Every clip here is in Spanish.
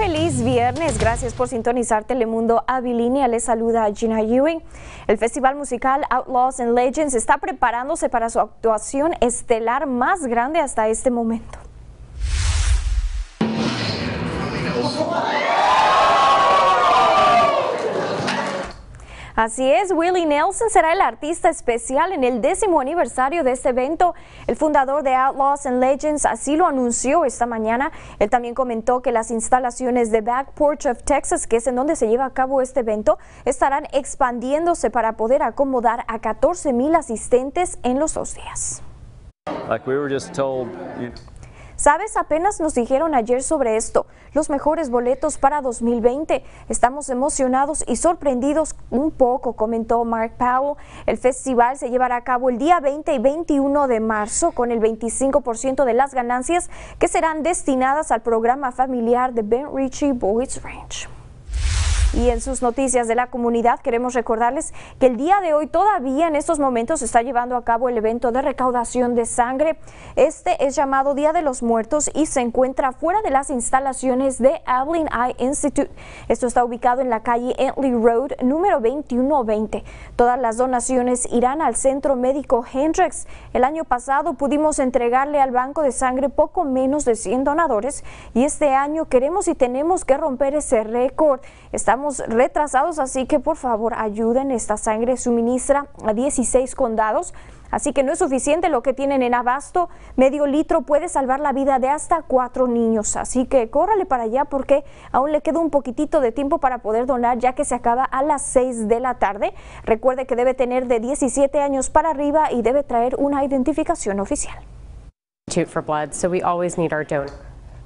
feliz viernes. Gracias por sintonizar Telemundo Avilínea. Les saluda Gina Ewing. El festival musical Outlaws and Legends está preparándose para su actuación estelar más grande hasta este momento. Así es, Willie Nelson será el artista especial en el décimo aniversario de este evento. El fundador de Outlaws and Legends así lo anunció esta mañana. Él también comentó que las instalaciones de Back Porch of Texas, que es en donde se lleva a cabo este evento, estarán expandiéndose para poder acomodar a 14 mil asistentes en los dos días. Sabes, apenas nos dijeron ayer sobre esto, los mejores boletos para 2020. Estamos emocionados y sorprendidos un poco, comentó Mark Powell. El festival se llevará a cabo el día 20 y 21 de marzo con el 25% de las ganancias que serán destinadas al programa familiar de Ben Ritchie Boys Ranch y en sus noticias de la comunidad queremos recordarles que el día de hoy todavía en estos momentos se está llevando a cabo el evento de recaudación de sangre. Este es llamado Día de los Muertos y se encuentra fuera de las instalaciones de Abilene Eye Institute. Esto está ubicado en la calle Entley Road número 2120. Todas las donaciones irán al Centro Médico Hendricks. El año pasado pudimos entregarle al Banco de Sangre poco menos de 100 donadores y este año queremos y tenemos que romper ese récord. Estamos retrasados, así que por favor ayuden. Esta sangre suministra a 16 condados. Así que no es suficiente lo que tienen en abasto. Medio litro puede salvar la vida de hasta cuatro niños. Así que córrale para allá porque aún le queda un poquitito de tiempo para poder donar ya que se acaba a las 6 de la tarde. Recuerde que debe tener de 17 años para arriba y debe traer una identificación oficial.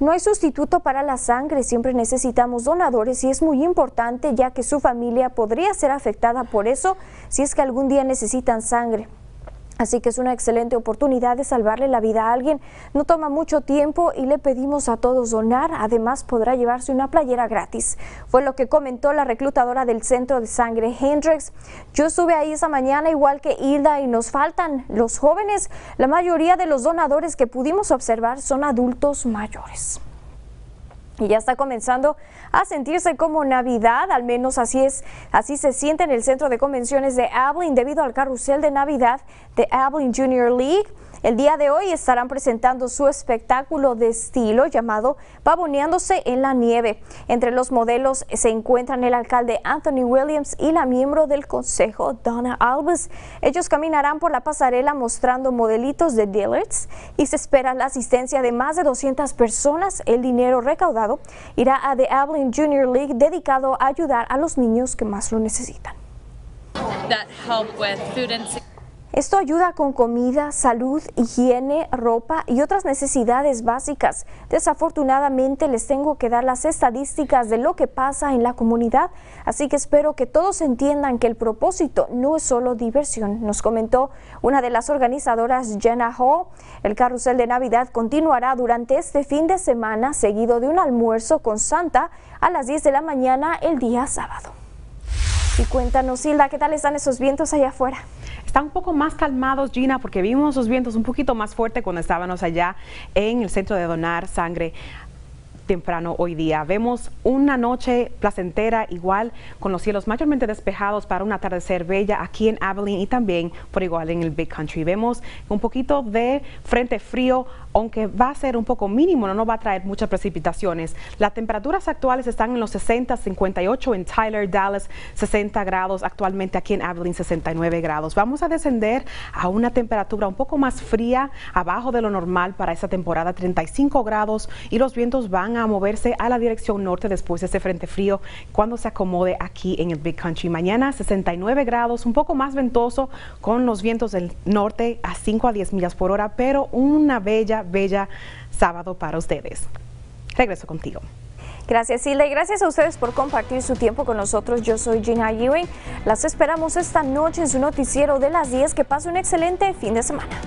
No hay sustituto para la sangre, siempre necesitamos donadores y es muy importante ya que su familia podría ser afectada por eso si es que algún día necesitan sangre. Así que es una excelente oportunidad de salvarle la vida a alguien. No toma mucho tiempo y le pedimos a todos donar. Además, podrá llevarse una playera gratis. Fue lo que comentó la reclutadora del Centro de Sangre, Hendrix. Yo estuve ahí esa mañana igual que Hilda y nos faltan los jóvenes. La mayoría de los donadores que pudimos observar son adultos mayores. Y ya está comenzando a sentirse como Navidad, al menos así es, así se siente en el centro de convenciones de Abilene debido al carrusel de Navidad de Abilene Junior League. El día de hoy estarán presentando su espectáculo de estilo llamado Pavoneándose en la nieve. Entre los modelos se encuentran el alcalde Anthony Williams y la miembro del consejo Donna Alves. Ellos caminarán por la pasarela mostrando modelitos de Dillards y se espera la asistencia de más de 200 personas. El dinero recaudado irá a The Abilene Junior League dedicado a ayudar a los niños que más lo necesitan. Esto ayuda con comida, salud, higiene, ropa y otras necesidades básicas. Desafortunadamente les tengo que dar las estadísticas de lo que pasa en la comunidad, así que espero que todos entiendan que el propósito no es solo diversión, nos comentó una de las organizadoras Jenna Ho. El carrusel de Navidad continuará durante este fin de semana, seguido de un almuerzo con Santa a las 10 de la mañana el día sábado. Y cuéntanos, Hilda, ¿qué tal están esos vientos allá afuera? Está un poco más calmados, Gina, porque vimos los vientos un poquito más fuerte cuando estábamos allá en el centro de donar sangre temprano hoy día. Vemos una noche placentera igual con los cielos mayormente despejados para un atardecer bella aquí en Abilene y también por igual en el Big Country. Vemos un poquito de frente frío, aunque va a ser un poco mínimo, no, va a traer muchas precipitaciones. Las temperaturas actuales están en los 60, 58 en Tyler, Dallas, 60 grados, actualmente aquí en Abilene 69 grados. Vamos a descender a una temperatura un poco más fría, abajo de lo normal para esta temporada, 35 grados y los vientos van a moverse a la dirección norte después de ese frente frío cuando se acomode aquí en el Big Country. Mañana 69 grados, un poco más ventoso con los vientos del norte a 5 a 10 millas por hora, pero una bella, bella sábado para ustedes. Regreso contigo. Gracias Hilda y gracias a ustedes por compartir su tiempo con nosotros. Yo soy Gina Ewing. Las esperamos esta noche en su noticiero de las 10. Que pase un excelente fin de semana.